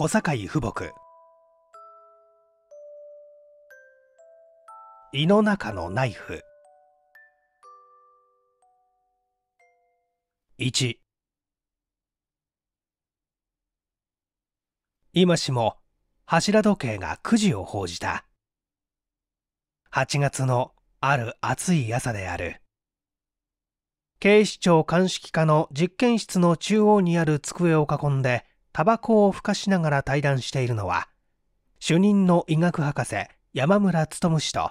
小堺富木胃の中のナイフ1今しも柱時計が9時を報じた8月のある暑い朝である警視庁鑑識課の実験室の中央にある机を囲んでタバコをふかしながら対談しているのは主任の医学博士山村勉氏と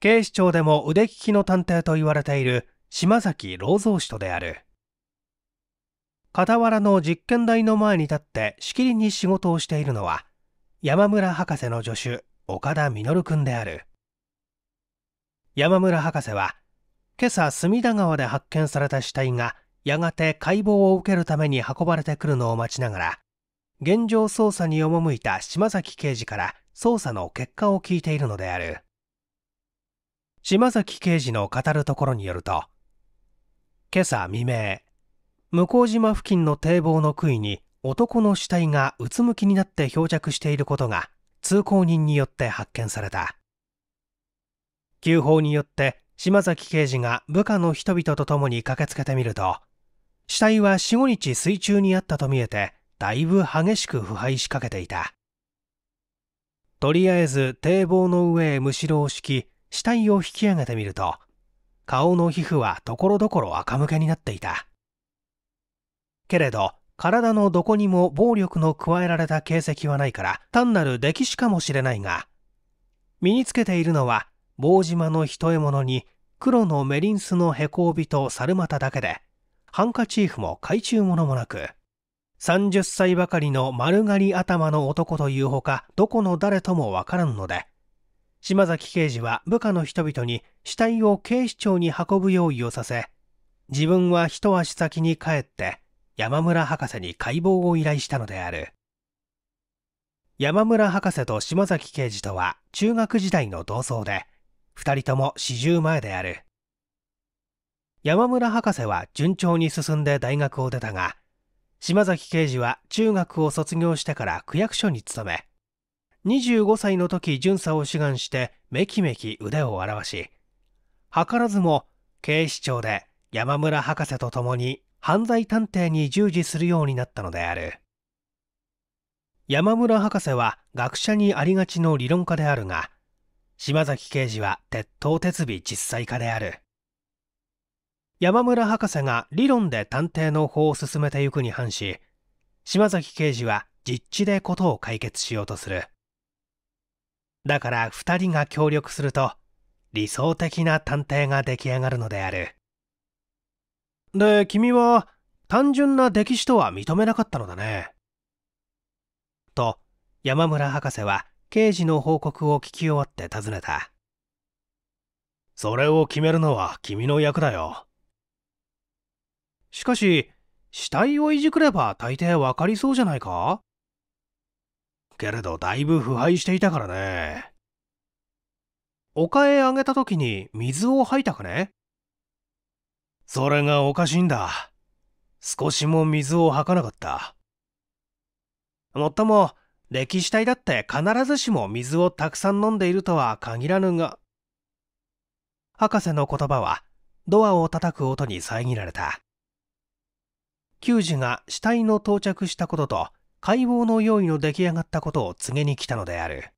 警視庁でも腕利きの探偵と言われている島崎朗蔵氏とである傍らの実験台の前に立ってしきりに仕事をしているのは山村博士の助手岡田稔君である山村博士は今朝隅田川で発見された死体がやがて解剖を受けるために運ばれてくるのを待ちながら現状捜査に赴いた島崎刑事から捜査の結果を聞いているのである島崎刑事の語るところによると今朝未明向島付近の堤防の杭に男の死体がうつむきになって漂着していることが通行人によって発見された急報によって島崎刑事が部下の人々と共に駆けつけてみると死体は4、5日水中にあったと見えて、だいぶ激しく腐敗しかけていた。とりあえず堤防の上へむしろを敷き、死体を引き上げてみると、顔の皮膚はところどころ赤むけになっていた。けれど、体のどこにも暴力の加えられた形跡はないから、単なる溺死かもしれないが、身につけているのは、棒島の一獲物に、黒のメリンスのへこびと猿股だけで、ハンカチーフも懐中物もなく、30歳ばかりの丸刈り頭の男というほか、どこの誰ともわからんので、島崎刑事は部下の人々に死体を警視庁に運ぶ用意をさせ、自分は一足先に帰って山村博士に解剖を依頼したのである。山村博士と島崎刑事とは中学時代の同窓で、二人とも四十前である。山村博士は順調に進んで大学を出たが、島崎刑事は中学を卒業してから区役所に勤め、25歳の時巡査を志願してめきめき腕を表し、図らずも警視庁で山村博士と共に犯罪探偵に従事するようになったのである。山村博士は学者にありがちの理論家であるが、島崎刑事は鉄頭鉄尾実際家である。山村博士が理論で探偵の法を進めていくに反し島崎刑事は実地でことを解決しようとするだから2人が協力すると理想的な探偵が出来上がるのであるで君は単純な溺死とは認めなかったのだねと山村博士は刑事の報告を聞き終わって尋ねたそれを決めるのは君の役だよしかし、死体をいじくれば大抵わかりそうじゃないかけれどだいぶ腐敗していたからね。丘へあげた時に水を吐いたかねそれがおかしいんだ。少しも水を吐かなかった。もっとも、歴史体だって必ずしも水をたくさん飲んでいるとは限らぬが。博士の言葉は、ドアを叩く音に遮られた。球児が死体の到着したことと解剖の用意の出来上がったことを告げに来たのである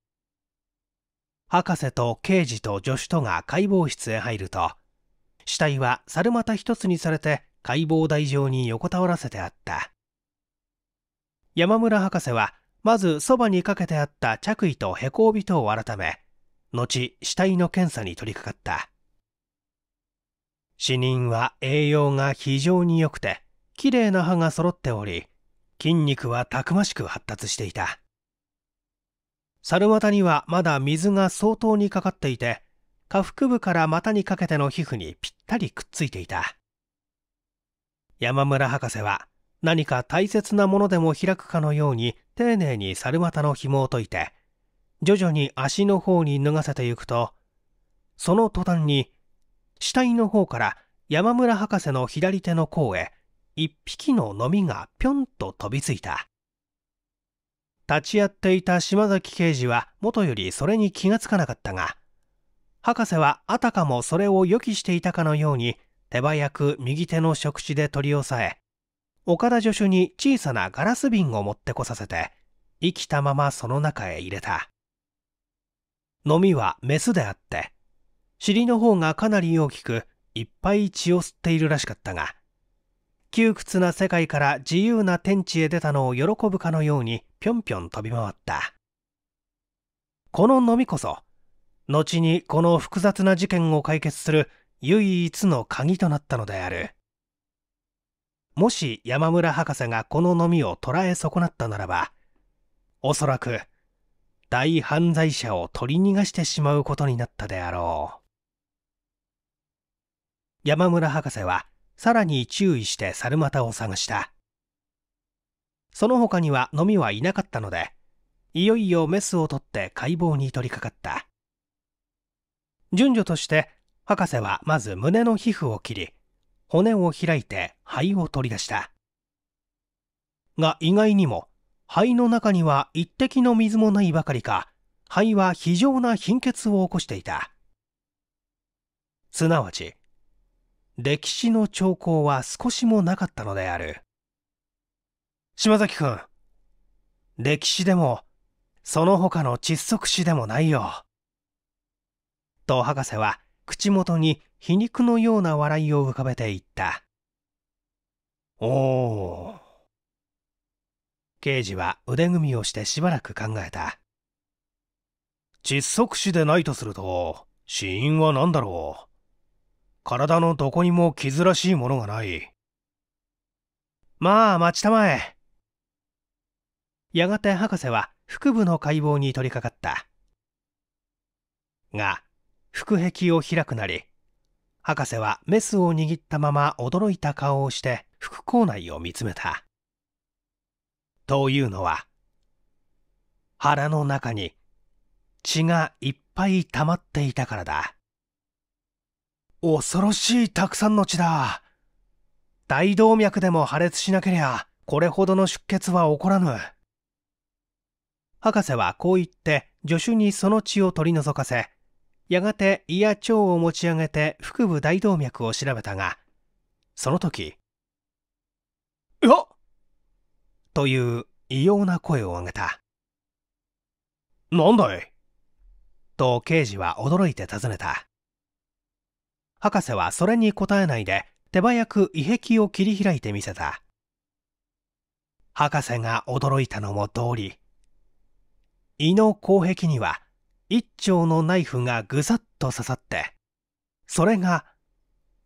博士と刑事と助手とが解剖室へ入ると死体は猿股一つにされて解剖台上に横たわらせてあった山村博士はまずそばにかけてあった着衣とへこびとを改め後死体の検査に取り掛かった死人は栄養が非常に良くて綺麗な歯が揃っており筋肉はたくましく発達していた猿股にはまだ水が相当にかかっていて下腹部から股にかけての皮膚にぴったりくっついていた山村博士は何か大切なものでも開くかのように丁寧に猿股の紐を解いて徐々に足の方に脱がせてゆくとその途端に死体の方から山村博士の左手の甲へ一匹ののみがぴょんと飛びついた。立ち会っていた島崎刑事はもとよりそれに気がつかなかったが、博士はあたかもそれを予期していたかのように手早く右手の触手で取り押さえ、岡田助手に小さなガラス瓶を持ってこさせて、生きたままその中へ入れた。飲みはメスであって、尻の方がかなり大きく、いっぱい血を吸っているらしかったが、窮屈な世界から自由な天地へ出たのを喜ぶかのようにぴょんぴょん飛び回ったこののみこそ後にこの複雑な事件を解決する唯一の鍵となったのであるもし山村博士がこののみを捕らえ損なったならばおそらく大犯罪者を取り逃がしてしまうことになったであろう山村博士はさらに注意して猿股を探した。その他には飲みはいなかったので、いよいよメスを取って解剖に取り掛かった。順序として、博士はまず胸の皮膚を切り、骨を開いて肺を取り出した。が意外にも、肺の中には一滴の水もないばかりか、肺は非常な貧血を起こしていた。すなわち、歴史の兆候は少しもなかったのである島崎くん歴史でもその他の窒息死でもないよと博士は口元に皮肉のような笑いを浮かべていったおお刑事は腕組みをしてしばらく考えた窒息死でないとすると死因は何だろう体のどこにも傷らしいものがない。まあ、待ちたまえ。やがて博士は腹部の解剖に取り掛かった。が、腹壁を開くなり、博士はメスを握ったまま驚いた顔をして腹口内を見つめた。というのは、腹の中に血がいっぱい溜まっていたからだ。恐ろしいたくさんの血だ。大動脈でも破裂しなけりゃ、これほどの出血は起こらぬ。博士はこう言って、助手にその血を取り除かせ、やがて胃や腸を持ち上げて腹部大動脈を調べたが、その時、いやという異様な声を上げた。なんだいと刑事は驚いて尋ねた。博士はそれに答えないで手早く遺壁を切り開いてみせた博士が驚いたのも通り胃の後壁には一丁のナイフがぐさっと刺さってそれが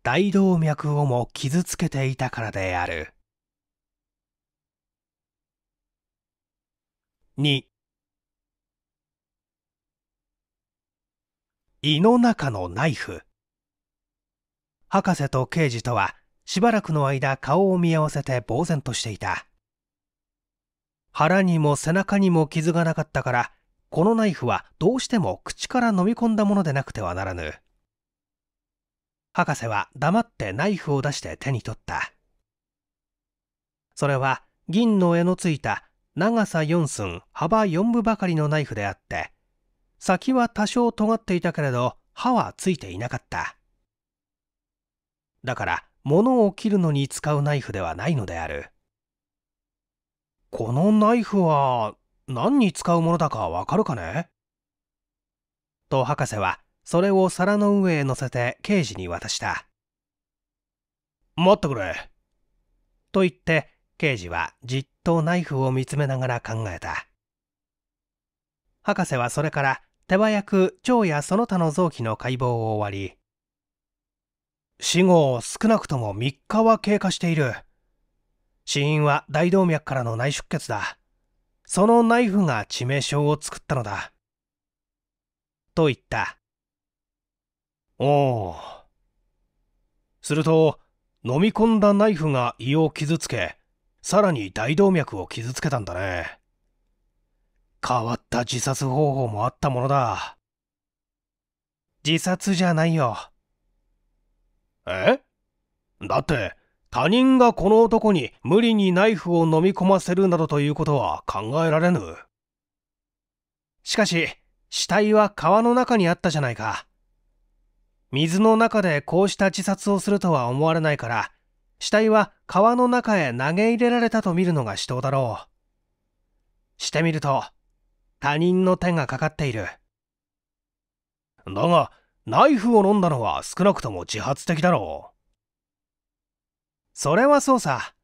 大動脈をも傷つけていたからである2胃の中のナイフ博士と刑事とはしばらくの間顔を見合わせて呆然としていた腹にも背中にも傷がなかったからこのナイフはどうしても口から飲み込んだものでなくてはならぬ博士は黙ってナイフを出して手に取ったそれは銀の柄のついた長さ4寸幅4分ばかりのナイフであって先は多少尖っていたけれど刃はついていなかっただから物を切るのに使うナイフではないのであるこのナイフは何に使うものだかわかるかねと博士はそれを皿の上へ乗せて刑事に渡した待ってくれと言って刑事はじっとナイフを見つめながら考えた博士はそれから手早く腸やその他の臓器の解剖を終わり死後少なくとも3日は経過している。死因は大動脈からの内出血だ。そのナイフが致命傷を作ったのだ。と言った。おお。すると、飲み込んだナイフが胃を傷つけ、さらに大動脈を傷つけたんだね。変わった自殺方法もあったものだ。自殺じゃないよ。えだって、他人がこの男に無理にナイフを飲み込ませるなどということは考えられぬ。しかし、死体は川の中にあったじゃないか。水の中でこうした自殺をするとは思われないから、死体は川の中へ投げ入れられたと見るのが死闘だろう。してみると、他人の手がかかっている。だが、ナイフを飲んだのは少なくとも自発的だろう。それはそうさ。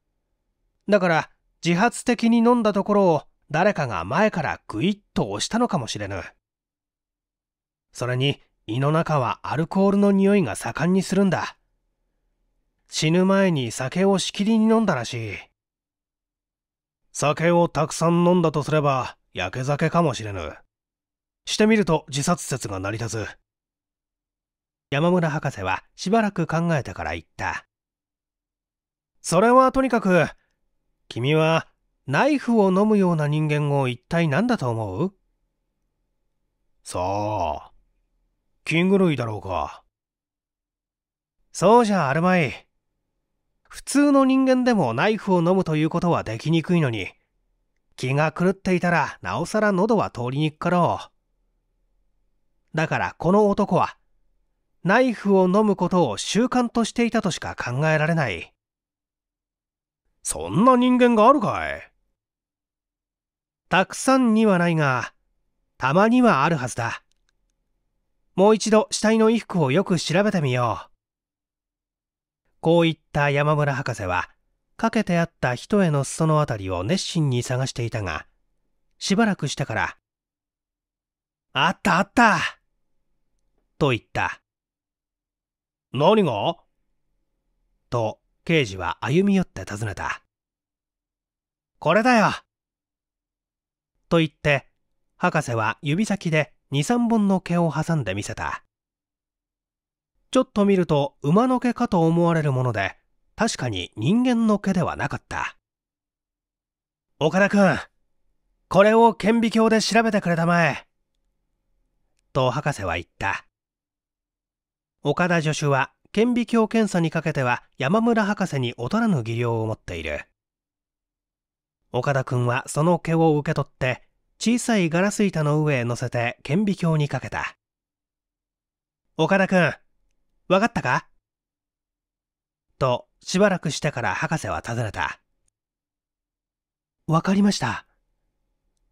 だから、自発的に飲んだところを誰かが前からグイッと押したのかもしれぬ。それに、胃の中はアルコールの匂いが盛んにするんだ。死ぬ前に酒をしきりに飲んだらしい。酒をたくさん飲んだとすれば、やけ酒かもしれぬ。してみると自殺説が成り立つ。山村博士はしばらく考えてから言った。それはとにかく、君はナイフを飲むような人間を一体何だと思うさあ、キング類だろうか。そうじゃあるまい。普通の人間でもナイフを飲むということはできにくいのに、気が狂っていたらなおさら喉は通りにくかろう。だからこの男はナイフを飲むことを習慣としていたとしか考えられない。そんな人間があるかいたくさんにはないが、たまにはあるはずだ。もう一度死体の衣服をよく調べてみよう。こういった山村博士は、かけてあった人への裾のあたりを熱心に探していたが、しばらくしてから、あったあったと言った。何がと、刑事は歩み寄って尋ねた。これだよと言って、博士は指先で2、3本の毛を挟んでみせた。ちょっと見ると馬の毛かと思われるもので、確かに人間の毛ではなかった。岡田くん、これを顕微鏡で調べてくれたまえ。と博士は言った。岡田助手は顕微鏡検査にかけては山村博士に劣らぬ技量を持っている岡田君はその毛を受け取って小さいガラス板の上へ乗せて顕微鏡にかけた岡田君分かったかとしばらくしてから博士は尋ねた分かりました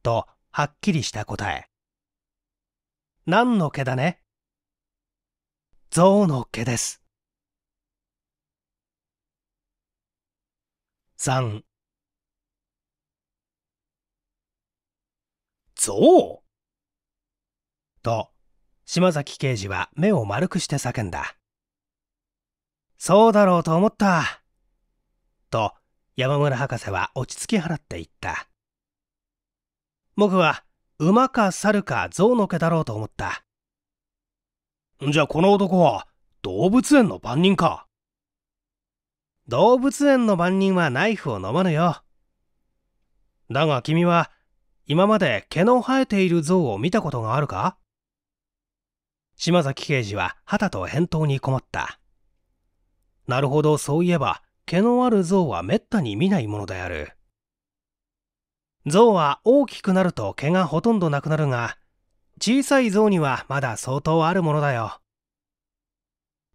とはっきりした答え何の毛だね象の毛です。3象と、島崎刑事は目を丸くして叫んだ。そうだろうと思った。と、山村博士は落ち着き払って言った。僕は、馬か猿か象の毛だろうと思った。じゃこの男は動物園の番人か動物園の番人はナイフを飲まぬよ。だが君は今まで毛の生えている像を見たことがあるか島崎刑事は旗と返答に困った。なるほど、そういえば毛のある像はめったに見ないものである。象は大きくなると毛がほとんどなくなるが、小さい像にはまだ相当あるものだよ。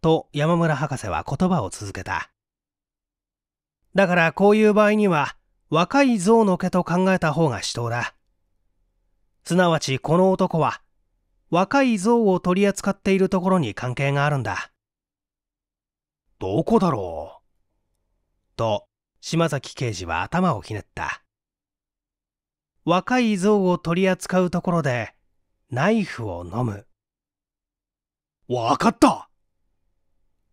と山村博士は言葉を続けた。だからこういう場合には若い像の毛と考えた方が死闘だ。すなわちこの男は若い像を取り扱っているところに関係があるんだ。どこだろうと島崎刑事は頭をひねった。若い像を取り扱うところでナイフを飲む。わかった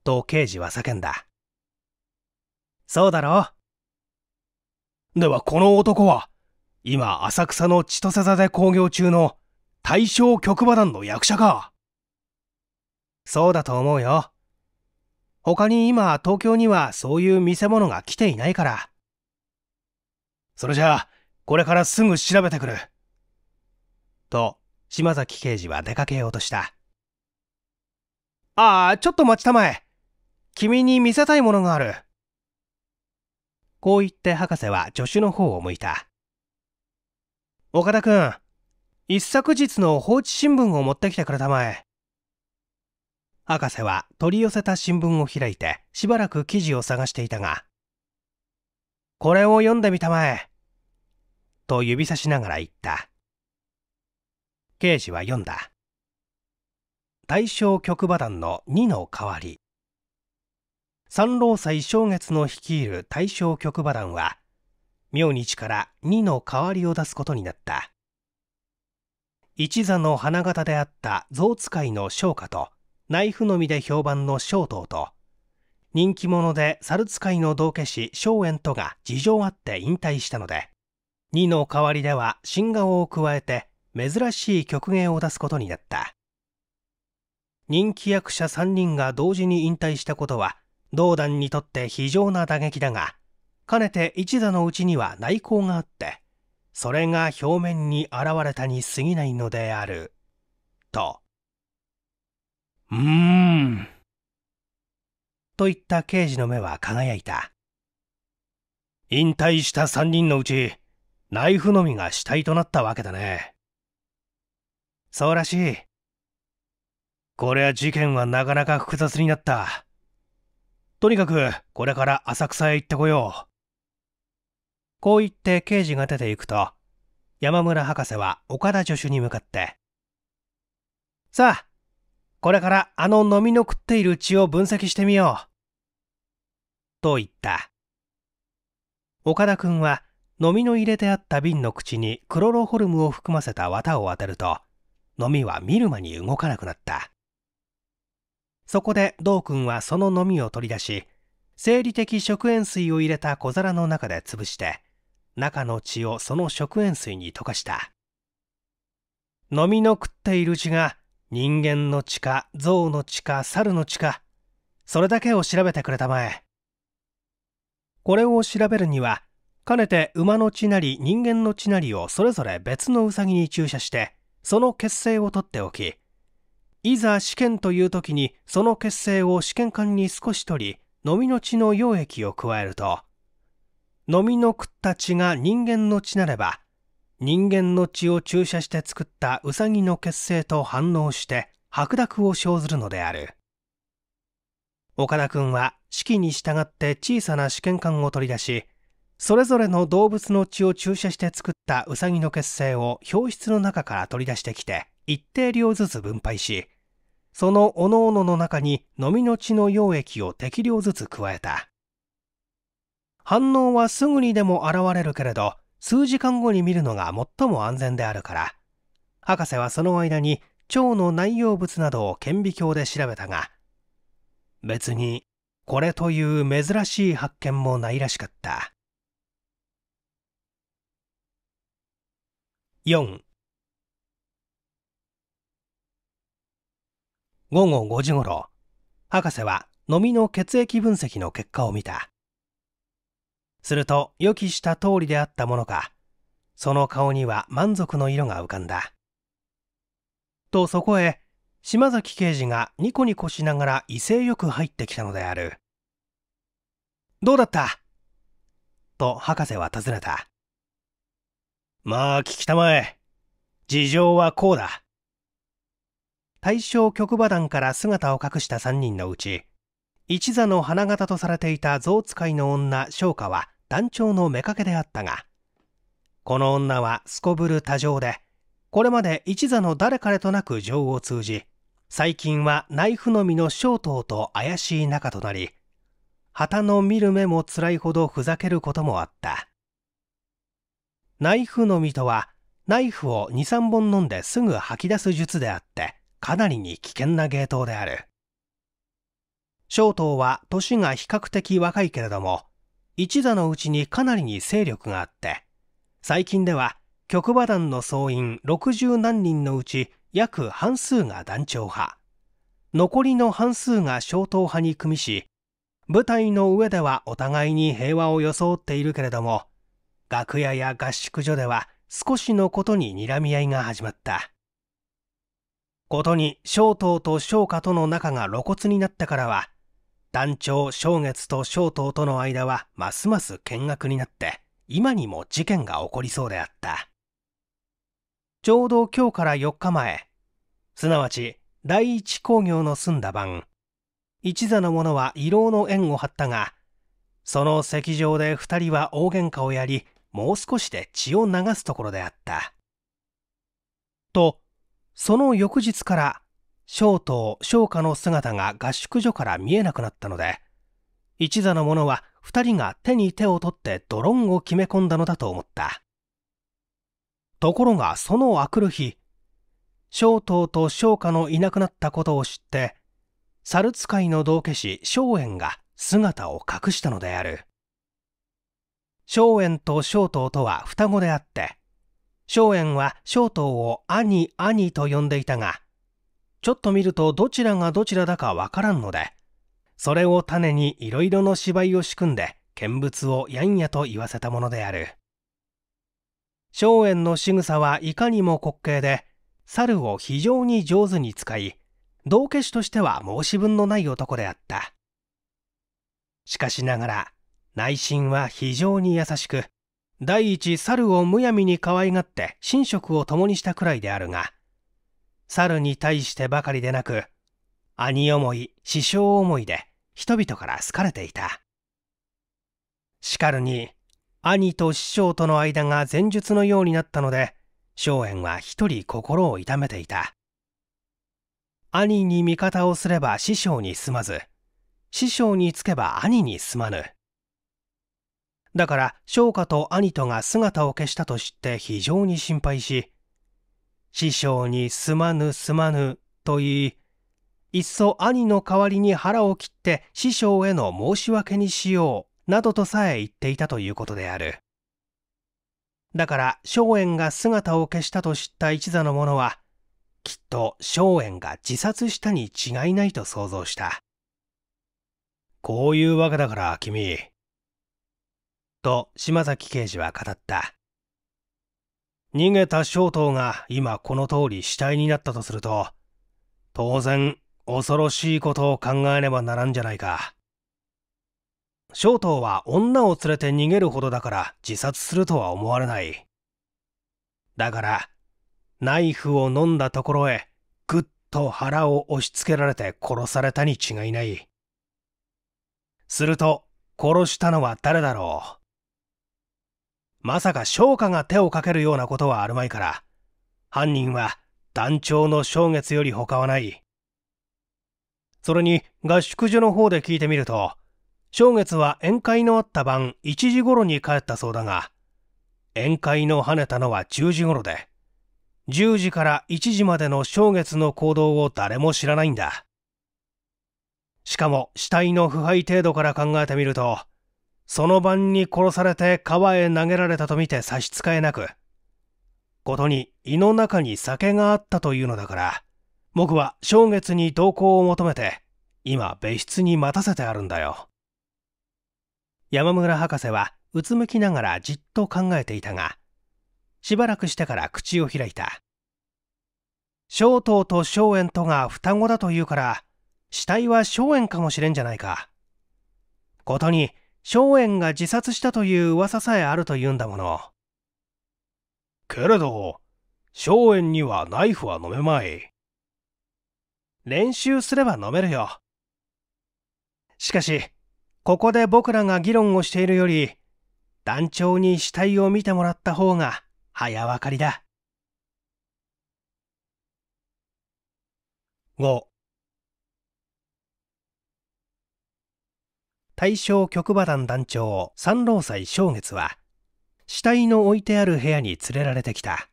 と刑事は叫んだ。そうだろうではこの男は、今浅草の千歳座で興行中の大正局場団の役者かそうだと思うよ。他に今東京にはそういう見せ物が来ていないから。それじゃあ、これからすぐ調べてくる。と、島崎刑事は出かけようとした。ああ、ちょっと待ちたまえ。君に見せたいものがある。こう言って博士は助手の方を向いた。岡田君、一昨日の放置新聞を持ってきてくれたまえ。博士は取り寄せた新聞を開いてしばらく記事を探していたが、これを読んでみたまえ。と指さしながら言った。刑事は読んだ大正局馬団の2の代わり三郎斎正月の率いる大正局馬団は明日から2の代わりを出すことになった一座の花形であった象使いの昇華とナイフのみで評判の昇東と人気者で猿使いの道化師荘園とが事情あって引退したので2の代わりでは新顔を加えて珍しい曲芸を出すことになった人気役者3人が同時に引退したことは道団にとって非常な打撃だがかねて一座のうちには内向があってそれが表面に現れたに過ぎないのであるとうーんといった刑事の目は輝いた引退した3人のうちナイフのみが死体となったわけだねそうらしい。これは事件はなかなか複雑になった。とにかく、これから浅草へ行ってこよう。こう言って刑事が出て行くと、山村博士は岡田助手に向かって、さあ、これからあの飲みの食っている血を分析してみよう。と言った。岡田君は、飲みの入れてあった瓶の口にクロロホルムを含ませた綿を当てると、飲みは見る間に動かなくなった。そこで道君はその飲みを取り出し、生理的食塩水を入れた小皿の中で潰して、中の血をその食塩水に溶かした。飲みの食っている血が人間の血か象の血か猿の血か、それだけを調べてくれたまえ。これを調べるには、かねて馬の血なり人間の血なりをそれぞれ別のウサギに注射して、その結成を取っておきいざ試験という時にその結成を試験管に少し取り飲みの血の溶液を加えると飲みの食った血が人間の血なれば人間の血を注射して作ったウサギの血清と反応して白濁を生ずるのである岡田君は式に従って小さな試験管を取り出しそれぞれの動物の血を注射して作ったウサギの血清を表室の中から取り出してきて一定量ずつ分配しその各々の中に飲みの血の溶液を適量ずつ加えた反応はすぐにでも現れるけれど数時間後に見るのが最も安全であるから博士はその間に腸の内容物などを顕微鏡で調べたが別にこれという珍しい発見もないらしかった4午後5時ごろ博士は飲みの血液分析の結果を見たすると予期した通りであったものかその顔には満足の色が浮かんだとそこへ島崎刑事がニコニコしながら威勢よく入ってきたのであるどうだったと博士は尋ねたまあ聞きたまえ。事情はこうだ。大正局馬団から姿を隠した3人のうち、一座の花形とされていた象使いの女昇華は団長の妾であったが、この女はすこぶる多情で、これまで一座の誰彼となく情を通じ、最近はナイフのみの正頭と怪しい仲となり、旗の見る目も辛いほどふざけることもあった。ナイフのみとはナイフを23本飲んですぐ吐き出す術であってかなりに危険な芸当である小東は年が比較的若いけれども一座のうちにかなりに勢力があって最近では局馬団の総員60何人のうち約半数が団長派残りの半数が小東派に組みし舞台の上ではお互いに平和を装っているけれども楽屋や合宿所では少しのことに睨み合いが始まったことに翔東と翔歌との仲が露骨になったからは団長正月と翔東との間はますます見学になって今にも事件が起こりそうであったちょうど今日から4日前すなわち第一工業の済んだ晩一座の者は異労の縁を張ったがその席上で2人は大喧嘩をやりもう少しで血を流すところであった。と、その翌日から、翔と翔歌の姿が合宿所から見えなくなったので、一座の者は二人が手に手を取ってドローンを決め込んだのだと思った。ところがそのあくる日、翔東と翔歌のいなくなったことを知って、猿使いの道化師翔炎が姿を隠したのである。松園と松濤とは双子であって、松園は松濤を兄兄と呼んでいたが、ちょっと見るとどちらがどちらだかわからんので、それを種にいろいろの芝居を仕組んで、見物をやんやと言わせたものである。松園の仕草はいかにも滑稽で、猿を非常に上手に使い、道化師としては申し分のない男であった。しかしながら、内心は非常に優しく第一猿をむやみに可愛がって寝食を共にしたくらいであるが猿に対してばかりでなく兄思い師匠思いで人々から好かれていたしかるに兄と師匠との間が前述のようになったので荘園は一人心を痛めていた兄に味方をすれば師匠にすまず師匠につけば兄にすまぬだから翔歌と兄とが姿を消したと知って非常に心配し、師匠にすまぬすまぬと言い、いっそ兄の代わりに腹を切って師匠への申し訳にしようなどとさえ言っていたということである。だから松園が姿を消したと知った一座の者は、きっと松園が自殺したに違いないと想像した。こういうわけだから君、と島崎刑事は語った。逃げた小刀が今この通り死体になったとすると、当然恐ろしいことを考えねばならんじゃないか。小刀は女を連れて逃げるほどだから自殺するとは思われない。だから、ナイフを飲んだところへぐっと腹を押し付けられて殺されたに違いない。すると、殺したのは誰だろうまさか商家が手をかけるようなことはあるまいから、犯人は団長の正月より他はない。それに合宿所の方で聞いてみると、正月は宴会のあった晩1時頃に帰ったそうだが、宴会の跳ねたのは10時頃で、10時から1時までの正月の行動を誰も知らないんだ。しかも死体の腐敗程度から考えてみると、その晩に殺されて川へ投げられたとみて差し支えなく、ことに胃の中に酒があったというのだから、僕は正月に同行を求めて、今別室に待たせてあるんだよ。山村博士はうつむきながらじっと考えていたが、しばらくしてから口を開いた。小頭と小炎とが双子だというから、死体は小炎かもしれんじゃないか。ことに、松園が自殺したという噂さえあると言うんだもの。けれど、松園にはナイフは飲めまい。練習すれば飲めるよ。しかし、ここで僕らが議論をしているより、団長に死体を見てもらった方が早わかりだ。5大正局馬団団長三郎斎正月は死体の置いてある部屋に連れられてきた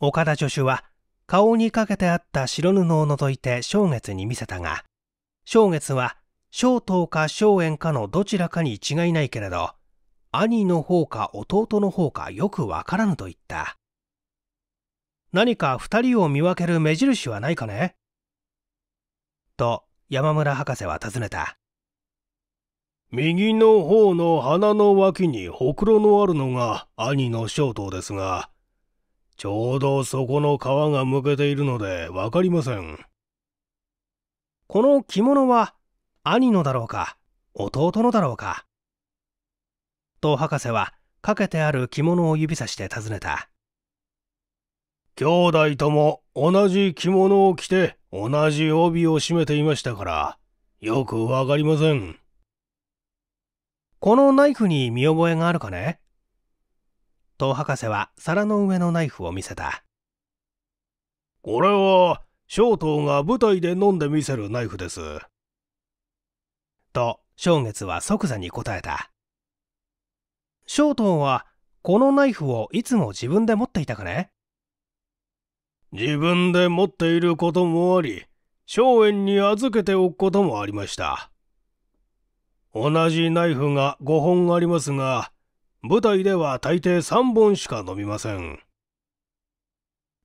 岡田助手は顔にかけてあった白布を除いて正月に見せたが正月は正頭か正園かのどちらかに違いないけれど兄の方か弟の方かよくわからぬと言った何か二人を見分ける目印はないかねと山村博士は尋ねた右の方の鼻の脇にほくろのあるのが兄の正頭ですが、ちょうどそこの皮がむけているのでわかりません。この着物は兄のだろうか、弟のだろうか。と博士はかけてある着物を指さして尋ねた。兄弟とも同じ着物を着て同じ帯を締めていましたから、よくわかりません。このナイフに見覚えがあるかねと博士は皿の上のナイフを見せた。これは、小東が舞台で飲んでみせるナイフです。と、正月は即座に答えた。小東は、このナイフをいつも自分で持っていたかね自分で持っていることもあり、荘園に預けておくこともありました。同じナイフが5本ありますが、舞台では大抵3本しか飲みません。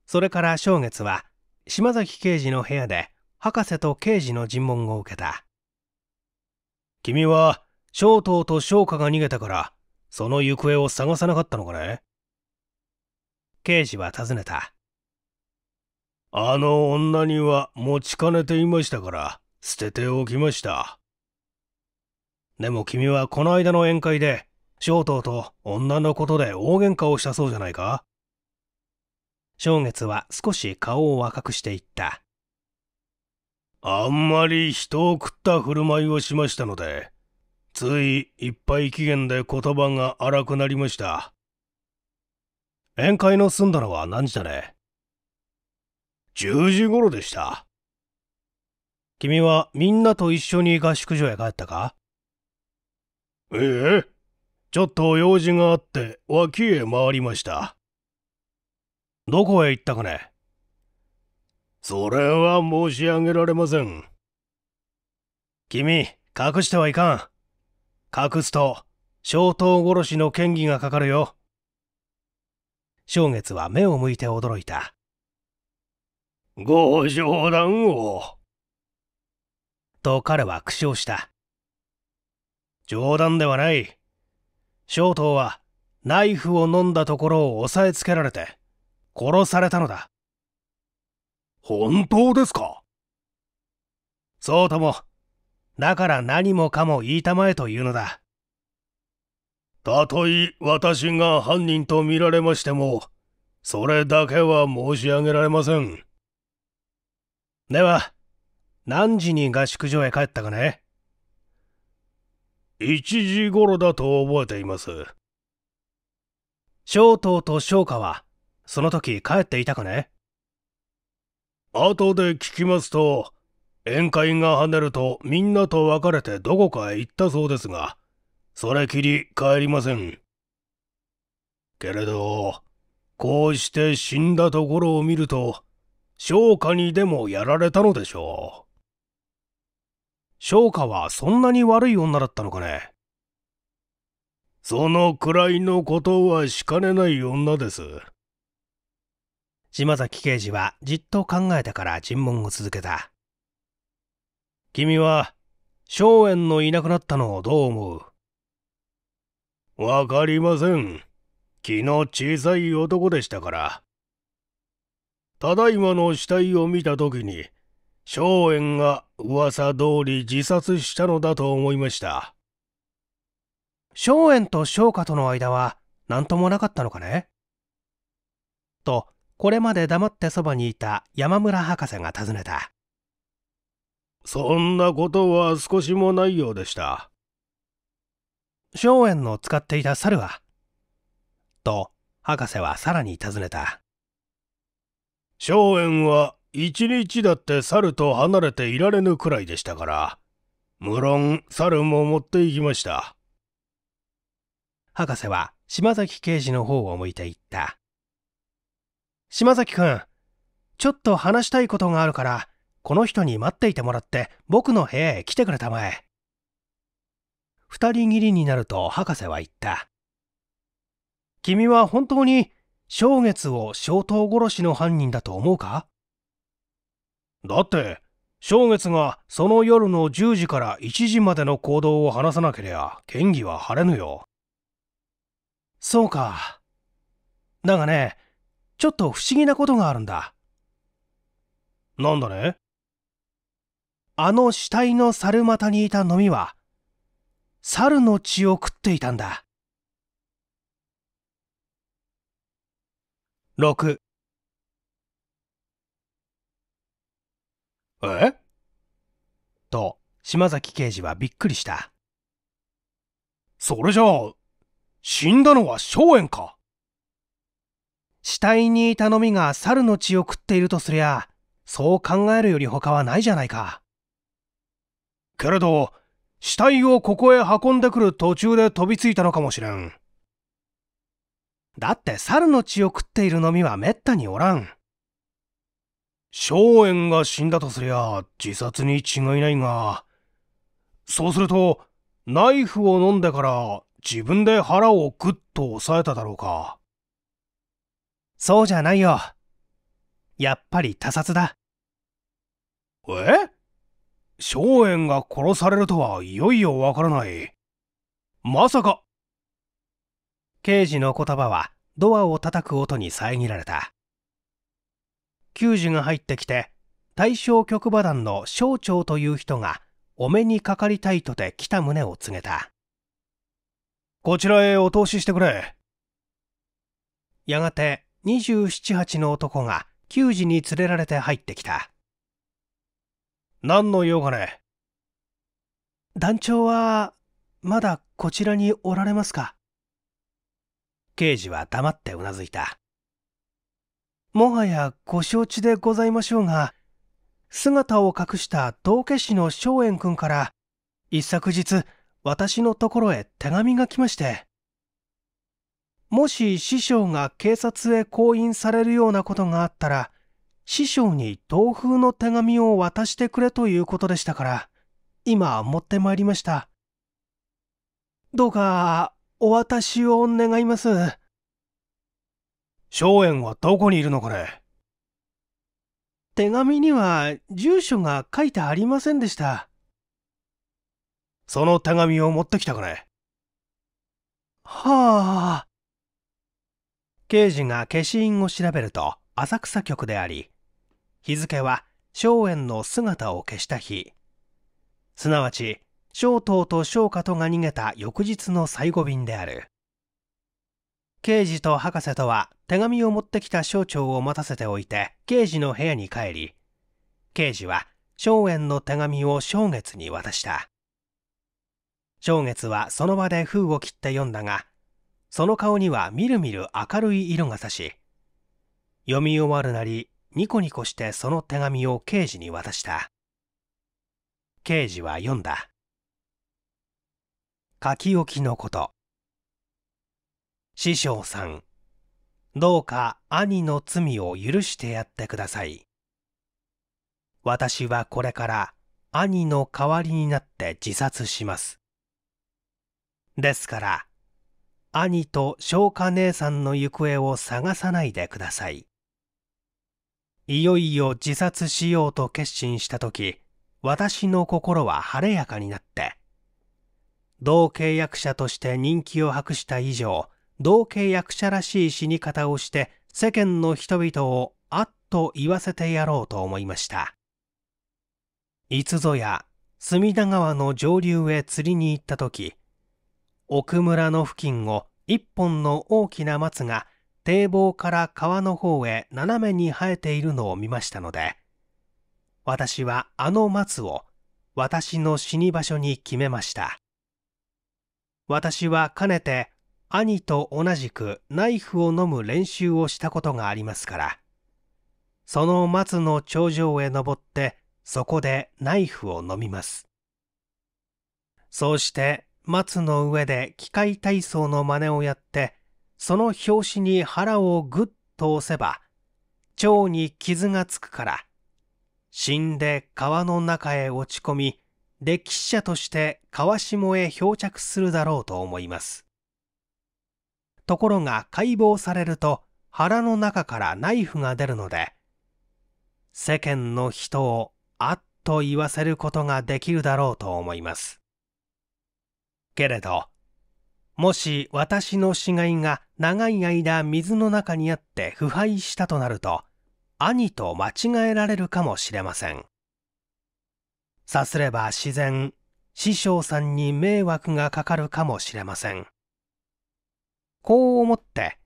それから正月は、島崎刑事の部屋で、博士と刑事の尋問を受けた。君は、翔太と翔華が逃げたから、その行方を探さなかったのかね刑事は尋ねた。あの女には持ちかねていましたから、捨てておきました。でも君はこの間の宴会で、小頭と女のことで大喧嘩をしたそうじゃないか正月は少し顔を赤くしていった。あんまり人を食った振る舞いをしましたので、ついいっぱい期限で言葉が荒くなりました。宴会の済んだのは何時だね ?10 時頃でした。君はみんなと一緒に合宿所へ帰ったかええちょっと用事があって脇へ回りました。どこへ行ったかねそれは申し上げられません。君、隠してはいかん。隠すと、小刀殺しの嫌疑がかかるよ。正月は目を向いて驚いた。ご冗談を。と彼は苦笑した。冗談ではない。小刀はナイフを飲んだところを押さえつけられて殺されたのだ。本当ですかそうとも、だから何もかも言いたまえというのだ。たとえ私が犯人と見られましても、それだけは申し上げられません。では、何時に合宿所へ帰ったかね1時頃だと覚えています。翔太と翔花は、その時帰っていたかね後で聞きますと、宴会が跳ねるとみんなと別れてどこかへ行ったそうですが、それきり帰りません。けれど、こうして死んだところを見ると、昇華にでもやられたのでしょう。翔花はそんなに悪い女だったのかねそのくらいのことはしかねない女です。島崎刑事はじっと考えたから尋問を続けた。君は、荘園のいなくなったのをどう思うわかりません。気の小さい男でしたから。ただいまの死体を見た時に、松園が噂通り自殺したのだと思いました松園と商家との間は何ともなかったのかねとこれまで黙ってそばにいた山村博士が尋ねたそんなことは少しもないようでした松園の使っていた猿はと博士はさらに尋ねた松園は一日だって猿と離れていられぬくらいでしたから、無論猿も持っていきました。博士は島崎刑事の方を向いていった。島崎君ちょっと話したいことがあるから、この人に待っていてもらって僕の部屋へ来てくれたまえ。二人きりになると博士は言った。君は本当に正月を小刀殺しの犯人だと思うかだって正月がその夜の10時から1時までの行動を話さなけりゃ県議は晴れぬよそうかだがねちょっと不思議なことがあるんだなんだねあの死体の猿股にいたのみは猿の血を食っていたんだ6えと、島崎刑事はびっくりした。それじゃあ、死んだのは荘園か死体にいたのみが猿の血を食っているとすりゃ、そう考えるより他はないじゃないか。けれど、死体をここへ運んでくる途中で飛びついたのかもしれん。だって猿の血を食っているのみはめったにおらん。松園が死んだとすりゃ自殺に違いないが、そうすると、ナイフを飲んでから自分で腹をぐっと押さえただろうか。そうじゃないよ。やっぱり他殺だ。え松園が殺されるとはいよいよわからない。まさか。刑事の言葉はドアを叩く音に遮られた。球児が入ってきて大正局馬団の省庁という人がお目にかかりたいとて来た旨を告げたこちらへお通ししてくれやがて278の男が球児に連れられて入ってきた何の用がね団長はまだこちらにおられますか刑事は黙ってうなずいたもはやご承知でございましょうが、姿を隠した道化師の松園君から、一昨日、私のところへ手紙が来まして、もし師匠が警察へ降院されるようなことがあったら、師匠に同封の手紙を渡してくれということでしたから、今持ってまいりました。どうか、お渡しを願います。松園はどこにいるのかね手紙には住所が書いてありませんでした。その手紙を持ってきたかねはあ。刑事が消印を調べると浅草局であり、日付は松園の姿を消した日。すなわち、松東と小花とが逃げた翌日の最後便である。刑事と博士とは手紙を持ってきた省庁を待たせておいて刑事の部屋に帰り刑事は荘園の手紙を正月に渡した正月はその場で封を切って読んだがその顔にはみるみる明るい色がさし読み終わるなりニコニコしてその手紙を刑事に渡した刑事は読んだ書き置きのこと師匠さんどうか兄の罪を許してやってください私はこれから兄の代わりになって自殺しますですから兄と翔華姉さんの行方を探さないでくださいいよいよ自殺しようと決心した時私の心は晴れやかになって同契約者として人気を博した以上同契役者らしい死に方をして世間の人々をあっと言わせてやろうと思いましたいつぞや隅田川の上流へ釣りに行った時奥村の付近を一本の大きな松が堤防から川の方へ斜めに生えているのを見ましたので私はあの松を私の死に場所に決めました私はかねて兄と同じくナイフを飲む練習をしたことがありますからその松の頂上へ登ってそこでナイフを飲みますそうして松の上で機械体操の真似をやってその拍子に腹をぐっと押せば腸に傷がつくから死んで川の中へ落ち込み歴史者として川下へ漂着するだろうと思いますところが解剖されると腹の中からナイフが出るので世間の人をあっと言わせることができるだろうと思いますけれどもし私の死骸が長い間水の中にあって腐敗したとなると兄と間違えられるかもしれませんさすれば自然師匠さんに迷惑がかかるかもしれませんこう思って、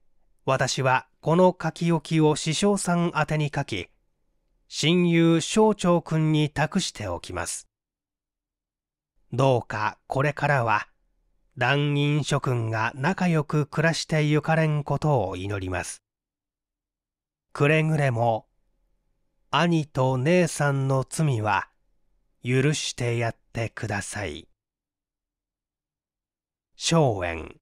私はこの書き置きを師匠さん宛に書き、親友省長君に託しておきます。どうかこれからは、団員諸君が仲良く暮らしてゆかれんことを祈ります。くれぐれも、兄と姉さんの罪は、許してやってください。荘園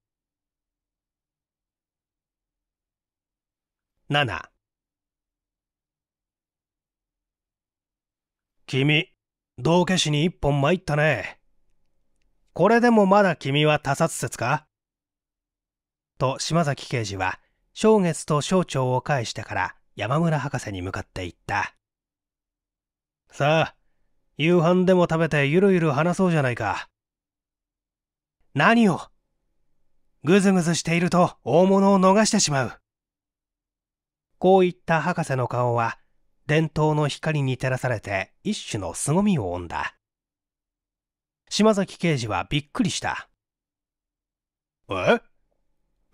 7君、道化師に一本参ったね。これでもまだ君は他殺説かと島崎刑事は、正月と省庁を返してから山村博士に向かっていった。さあ、夕飯でも食べてゆるゆる話そうじゃないか。何をぐずぐずしていると大物を逃してしまう。こういった博士の顔は伝統の光に照らされて一種の凄みを生んだ島崎刑事はびっくりしたえ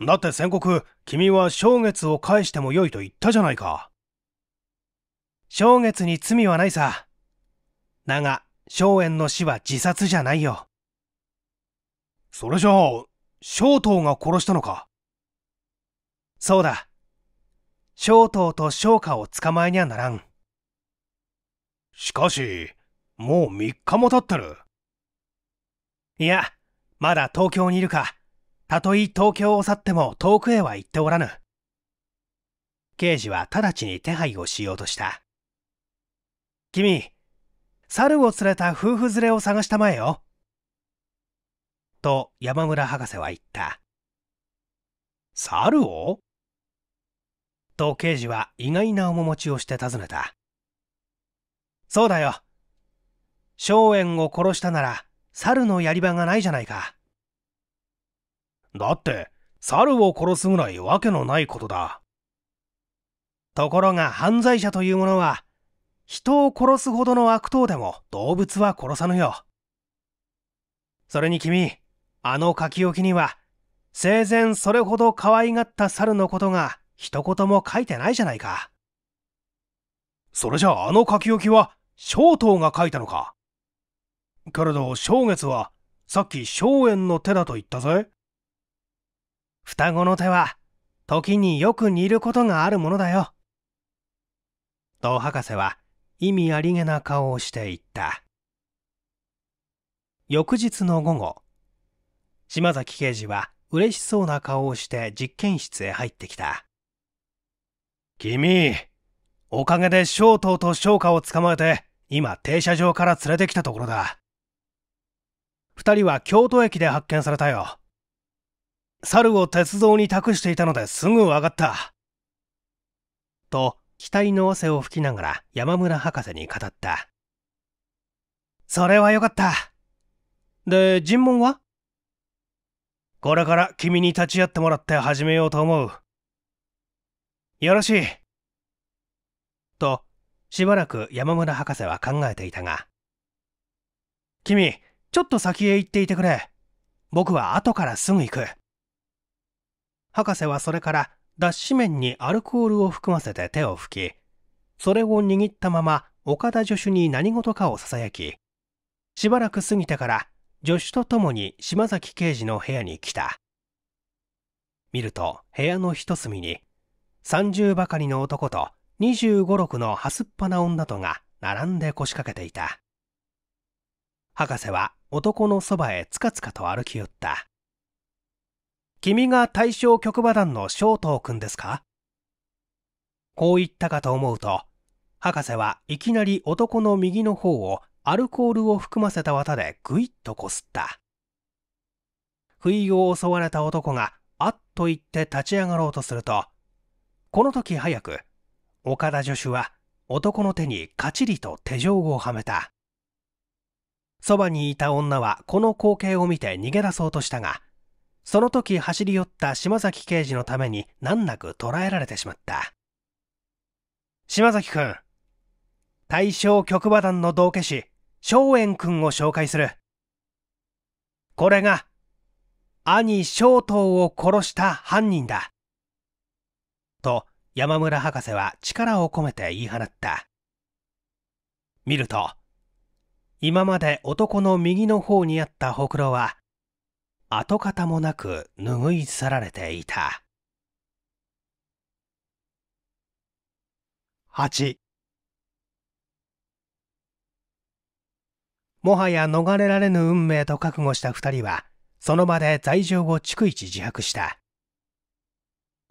だって宣告君は正月を返してもよいと言ったじゃないか正月に罪はないさだが荘園の死は自殺じゃないよそれじゃあ、正頭が殺したのかそうだ。小刀と小家を捕まえにゃならん。しかし、もう3日も経ってる。いや、まだ東京にいるか。たとえ東京を去っても遠くへは行っておらぬ。刑事は直ちに手配をしようとした。君、猿を連れた夫婦連れを探したまえよ。と山村博士は言った。猿をと刑事は意外な面持ちをして尋ねた。そうだよ。荘園を殺したなら、猿のやり場がないじゃないか。だって、猿を殺すぐらいわけのないことだ。ところが犯罪者というものは、人を殺すほどの悪党でも動物は殺さぬよ。それに君、あの書き置きには、生前それほど可愛がった猿のことが一言も書いてないじゃないか。それじゃああの書き置きは、小頭が書いたのか。けれど、正月は、さっき荘園の手だと言ったぜ。双子の手は、時によく似ることがあるものだよ。と博士は、意味ありげな顔をして言った。翌日の午後、島崎刑事は嬉しそうな顔をして実験室へ入ってきた。君、おかげで翔刀と翔家を捕まえて、今停車場から連れてきたところだ。二人は京都駅で発見されたよ。猿を鉄道に託していたのですぐ分かった。と、額の汗を拭きながら山村博士に語った。それはよかった。で、尋問はこれから君に立ち会ってもらって始めようと思う。よろしい。と、しばらく山村博士は考えていたが、君、ちょっと先へ行っていてくれ。僕は後からすぐ行く。博士はそれから脱脂面にアルコールを含ませて手を拭き、それを握ったまま岡田助手に何事かをささやき、しばらく過ぎてから助手と共に島崎刑事の部屋に来た。見ると部屋の一隅に30ばかりの男と25、6のはすっぱな女とが並んで腰掛けていた。博士は男のそばへつかつかと歩き寄った。君が大正局場団の翔東君ですかこう言ったかと思うと、博士はいきなり男の右の方をアルコールを含ませた綿でぐいっとこすった。不意を襲われた男があっと言って立ち上がろうとすると、この時早く岡田助手は男の手にかちりと手錠をはめたそばにいた女はこの光景を見て逃げ出そうとしたがその時走り寄った島崎刑事のために難なく捕らえられてしまった島崎君大正局馬団の道化師松園君を紹介するこれが兄正頭を殺した犯人だと山村博士は力を込めて言い放った。見ると、今まで男の右の方にあったほくろは、跡形もなく拭い去られていた。8もはや逃れられぬ運命と覚悟した2人は、その場で罪状を逐一自白した。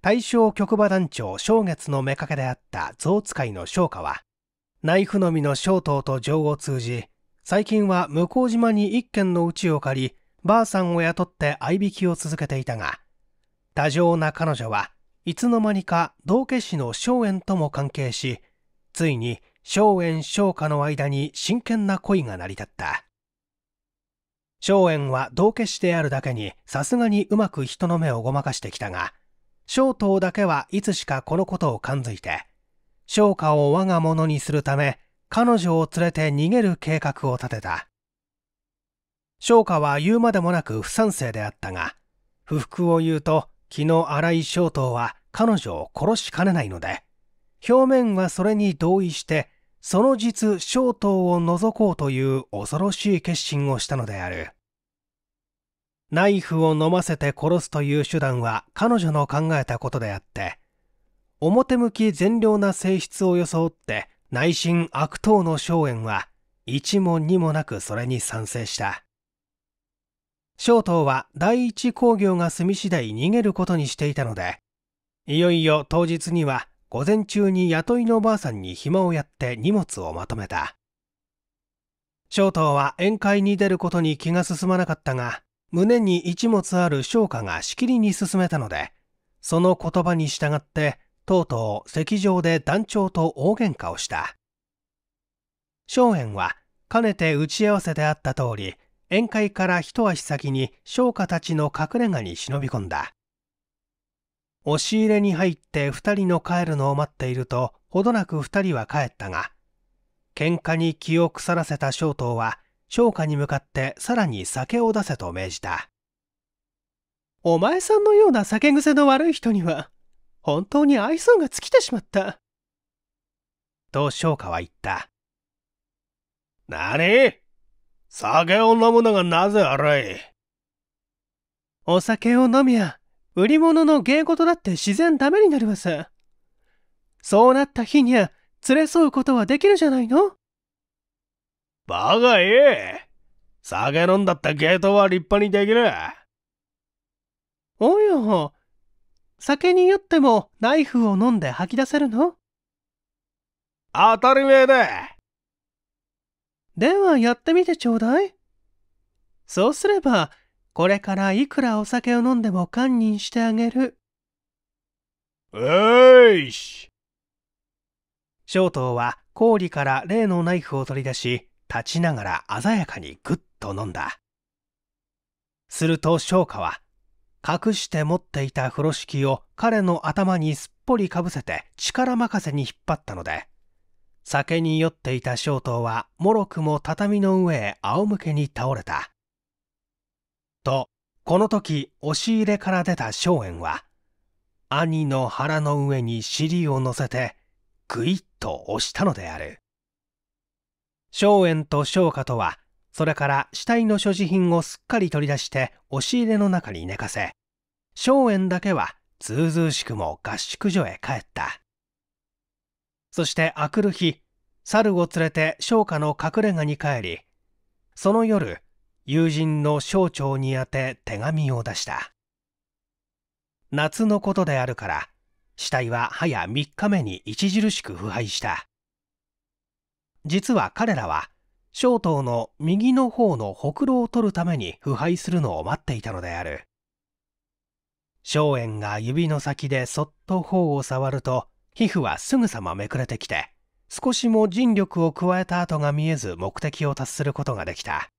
大正局場団長正月の妾であった象使いの昇華は、ナイフのみの昇頭と情を通じ、最近は向島に一軒の家を借り、ばあさんを雇って合引きを続けていたが、多情な彼女はいつの間にか道家氏の荘園とも関係し、ついに荘園昇華の間に真剣な恋が成り立った。荘園は道家氏であるだけにさすがにうまく人の目をごまかしてきたが、正頭だけはいつしかこのことを感づいて、昇華を我が物にするため、彼女を連れて逃げる計画を立てた。昇華は言うまでもなく不賛成であったが、不服を言うと、気の荒い正頭は彼女を殺しかねないので、表面はそれに同意して、その実正頭を覗こうという恐ろしい決心をしたのである。ナイフを飲ませて殺すという手段は彼女の考えたことであって、表向き善良な性質を装って内心悪党の荘園は一も二もなくそれに賛成した。松東は第一工業が済み次第逃げることにしていたので、いよいよ当日には午前中に雇いのおばあさんに暇をやって荷物をまとめた。松東は宴会に出ることに気が進まなかったが、胸に一物ある商家がしきりに進めたので、その言葉に従って、とうとう席上で団長と大喧嘩をした。松園は、かねて打ち合わせであった通り、宴会から一足先に商家たちの隠れ家に忍び込んだ。押し入れに入って二人の帰るのを待っていると、ほどなく二人は帰ったが、喧嘩に気を腐らせた松東は、商家に向かってさらに酒を出せと命じた。お前さんのような酒癖の悪い人には、本当に愛想が尽きてしまった。と商家は言った。何酒を飲むのがなぜ悪いお酒を飲みや、売り物の芸事だって自然ダメになるわさ。そうなった日には連れ添うことはできるじゃないのバカいい酒飲んだってゲートは立派にできる。およ、酒に酔ってもナイフを飲んで吐き出せるの当たり前だ。ではやってみてちょうだい。そうすれば、これからいくらお酒を飲んでも堪忍してあげる。よいし。ショは氷から例のナイフを取り出し、立ちながら鮮やかにぐっと飲んだ。すると翔華は、隠して持っていた風呂敷を彼の頭にすっぽりかぶせて力任せに引っ張ったので、酒に酔っていた小東は、もろくも畳の上へ仰向けに倒れた。と、この時、押し入れから出た荘園は、兄の腹の上に尻を乗せて、ぐいっと押したのである。荘園と商家とはそれから死体の所持品をすっかり取り出して押し入れの中に寝かせ荘園だけはずうずうしくも合宿所へ帰ったそしてあくる日猿を連れて商家の隠れ家に帰りその夜友人の省庁に宛て手紙を出した夏のことであるから死体は早3日目に著しく腐敗した実は彼らは小東の右の方のほくろを取るために腐敗するのを待っていたのである荘園が指の先でそっと頬を触ると皮膚はすぐさまめくれてきて少しも尽力を加えた跡が見えず目的を達することができた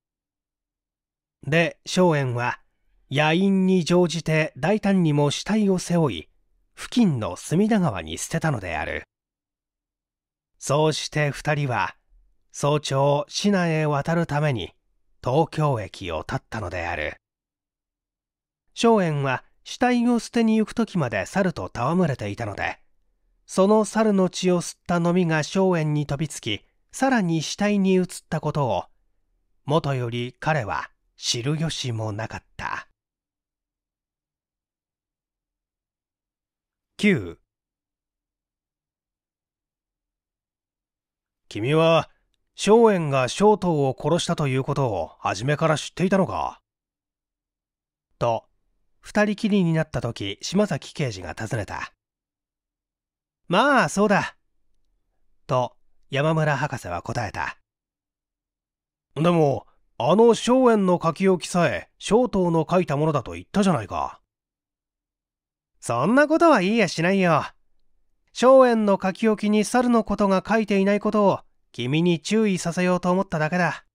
で荘園は夜因に乗じて大胆にも死体を背負い付近の隅田川に捨てたのであるそうして2人は早朝市内へ渡るために東京駅を立ったのである荘園は死体を捨てに行く時まで猿と戯れていたのでその猿の血を吸ったのみが荘園に飛びつきさらに死体に移ったことをもとより彼は知る由もなかった9君は、松園が松濤を殺したということを初めから知っていたのかと、二人きりになった時、島崎刑事が尋ねた。まあ、そうだ。と、山村博士は答えた。でも、あの松園の書き置きさえ、松濤の書いたものだと言ったじゃないか。そんなことは言いやしないよ。荘園の書き置きに猿のことが書いていないことを君に注意させようと思っただけだ。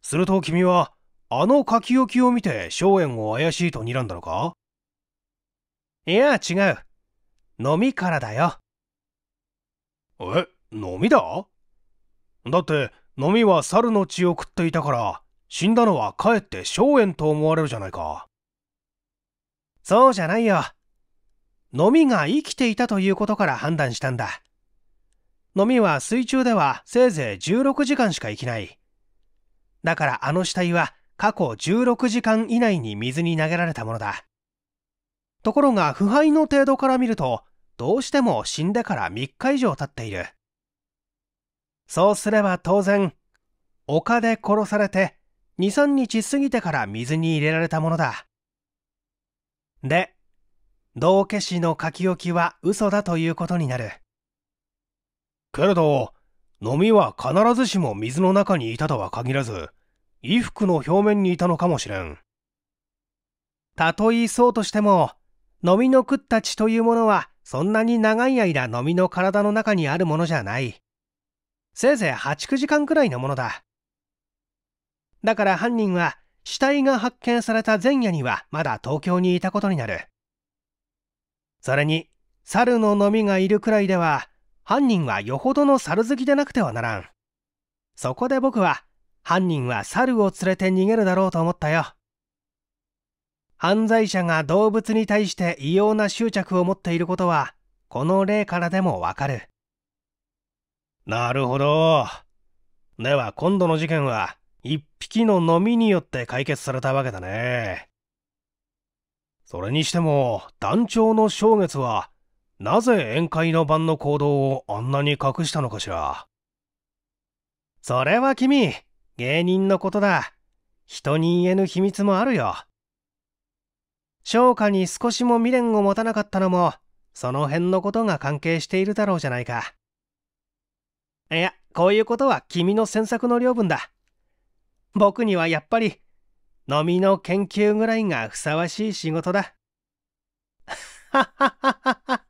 すると君は、あの書き置きを見て荘園を怪しいと睨んだのかいや、違う。飲みからだよ。え、飲みだだって、飲みは猿の血を食っていたから、死んだのはかえって荘園と思われるじゃないか。そうじゃないよ。のみが生きていたということから判断したんだ。のみは水中ではせいぜい16時間しか生きない。だからあの死体は過去16時間以内に水に投げられたものだ。ところが腐敗の程度から見ると、どうしても死んでから3日以上経っている。そうすれば当然、丘で殺されて2、3日過ぎてから水に入れられたものだ。で、道化師の書き置きは嘘だということになるけれど飲みは必ずしも水の中にいたとは限らず衣服の表面にいたのかもしれんたとえそうとしても飲みの食った血というものはそんなに長い間飲みの体の中にあるものじゃないせいぜい89時間くらいのものだだから犯人は死体が発見された前夜にはまだ東京にいたことになるそれに猿の飲みがいるくらいでは犯人はよほどの猿好きでなくてはならんそこで僕は犯人は猿を連れて逃げるだろうと思ったよ犯罪者が動物に対して異様な執着を持っていることはこの例からでもわかるなるほどでは今度の事件は一匹の飲みによって解決されたわけだねそれにしても団長の正月はなぜ宴会の晩の行動をあんなに隠したのかしらそれは君芸人のことだ人に言えぬ秘密もあるよ商華に少しも未練を持たなかったのもその辺のことが関係しているだろうじゃないかいやこういうことは君の詮索の領分だ僕にはやっぱり飲みの研究ぐらいがふさわしい仕事だ。ははははは。